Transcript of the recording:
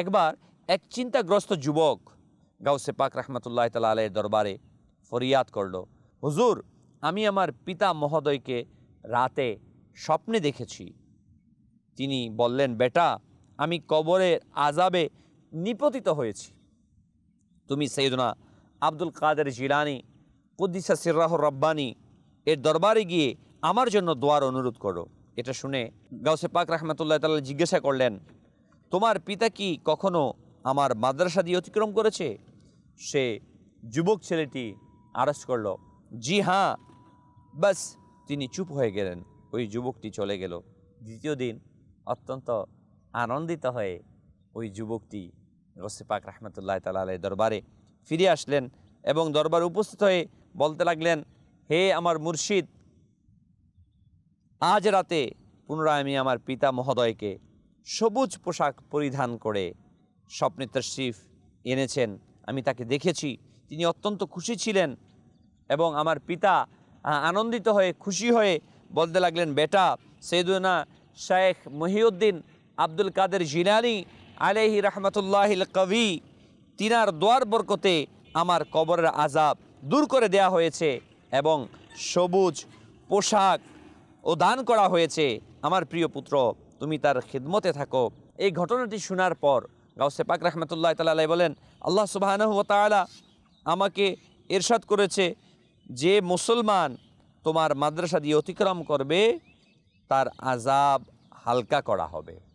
একবার এক চিন্তাগ্রস্ত যুবক গাউসে পাক রহমতুল্লাহ তাল আলের দরবারে ফরিয়াদ করল হুজুর আমি আমার পিতা মহোদয়কে রাতে স্বপ্নে দেখেছি তিনি বললেন বেটা আমি কবরের আজাবে নিপতিত হয়েছি তুমি সৈদনা আব্দুল কাদের জিরানি কুদ্দিসা সিরাহ রব্বানি এর দরবারে গিয়ে আমার জন্য দোয়ার অনুরোধ করো এটা শুনে গাউসে পাক রহমতুল্লাহ তাল্লাহ জিজ্ঞাসা করলেন তোমার পিতা কি কখনো আমার মাদ্রাসা দিয়ে অতিক্রম করেছে সে যুবক ছেলেটি আরজ করল জি হ্যাঁ বাস তিনি চুপ হয়ে গেলেন ওই যুবকটি চলে গেল দ্বিতীয় দিন অত্যন্ত আনন্দিত হয়ে ওই যুবকটি রসিপাক রহমতুল্লাহ তালের দরবারে ফিরে আসলেন এবং দরবার উপস্থিত হয়ে বলতে লাগলেন হে আমার মুর্শিদ আজ রাতে পুনরায় আমি আমার পিতা মহোদয়কে সবুজ পোশাক পরিধান করে স্বপ্নে তশরিফ এনেছেন আমি তাকে দেখেছি তিনি অত্যন্ত খুশি ছিলেন এবং আমার পিতা আনন্দিত হয়ে খুশি হয়ে বলতে লাগলেন বেটা সৈদুনা শেখ মহিউদ্দিন আব্দুল কাদের জিলানি আলেহি রহমতুল্লাহিল কবি তিনার দোয়ার বরকতে আমার কবরের আজাব দূর করে দেয়া হয়েছে এবং সবুজ পোশাক ও দান করা হয়েছে আমার প্রিয় পুত্র তুমি তার খিদমতে থাকো এই ঘটনাটি শোনার পর গাউসে পাক রহমতুল্লাহ তালাই বলেন আল্লাহ সুবাহানহ আমাকে এরশাদ করেছে যে মুসলমান তোমার মাদ্রাসা দিয়ে অতিক্রম করবে তার আজাব হালকা করা হবে